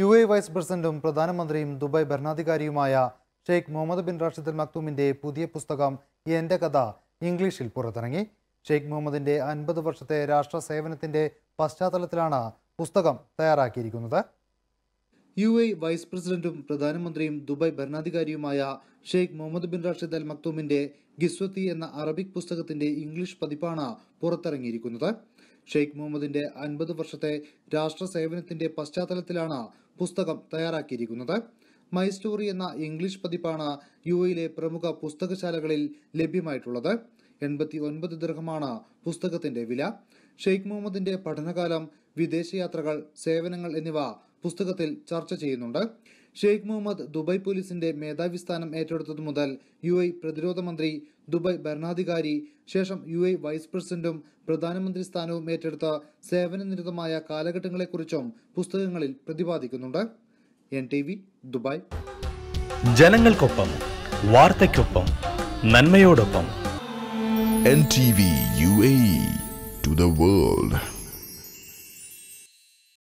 U A vice പ്രസിഡന്റും പ്രധാനമന്ത്രിയും Dubai ഭരണാധികാരിയുമായ Sheikh Mohammed bin Rashid Al മക്തൂമിന്റെ പുതിയ പുസ്തകം എന്റെ കഥ ഇംഗ്ലീഷിൽ പുറത്തിറങ്ങി ഷെയ്ഖ് മുഹമ്മദിന്റെ അൻപത് വർഷത്തെ രാഷ്ട്ര സേവനത്തിന്റെ പശ്ചാത്തലത്തിലാണ് പുസ്തകം തയ്യാറാക്കിയിരിക്കുന്നത് യു എ വൈസ് പ്രസിഡന്റും പ്രധാനമന്ത്രിയും ദുബായ് ഭരണാധികാരിയുമായ Sheikh Mohammed bin Rashid Al മക്തൂമിന്റെ ഗിസ്വത്തി എന്ന അറബിക് പുസ്തകത്തിന്റെ ഇംഗ്ലീഷ് പതിപ്പാണ് പുറത്തിറങ്ങിയിരിക്കുന്നത് ഷെയ്ഖ് മുഹമ്മദിന്റെ അൻപത് വർഷത്തെ രാഷ്ട്ര സേവനത്തിന്റെ പശ്ചാത്തലത്തിലാണ് പുസ്തകം തയ്യാറാക്കിയിരിക്കുന്നത് മൈ സ്റ്റോറി എന്ന ഇംഗ്ലീഷ് പതിപ്പാണ് യു എയിലെ പ്രമുഖ പുസ്തകശാലകളിൽ ലഭ്യമായിട്ടുള്ളത് എൺപത്തി ഒൻപത് ദീർഘമാണ് പുസ്തകത്തിന്റെ വില ഷെയ്ഖ് മുഹമ്മദിന്റെ പഠനകാലം വിദേശയാത്രകൾ സേവനങ്ങൾ എന്നിവ പുസ്തകത്തിൽ ചർച്ച ചെയ്യുന്നുണ്ട് ഷെയ്ഖ് മുഹമ്മദ് ദുബായ് പോലീസിന്റെ മേധാവി സ്ഥാനം ഏറ്റെടുത്തത് മുതൽ യു ഐ പ്രതിരോധ മന്ത്രി ദുബായ് ഭരണാധികാരി ശേഷം യു ഐ വൈസ് പ്രസിഡന്റും പ്രധാനമന്ത്രി സ്ഥാനവും ഏറ്റെടുത്ത സേവനനിരതമായ കാലഘട്ടങ്ങളെക്കുറിച്ചും പുസ്തകങ്ങളിൽ പ്രതിപാദിക്കുന്നുണ്ട് എൻ ടി വി ദുബായ് ജനങ്ങൾക്കൊപ്പം വാർത്തയ്ക്കൊപ്പം നന്മയോടൊപ്പം N T V U A to the world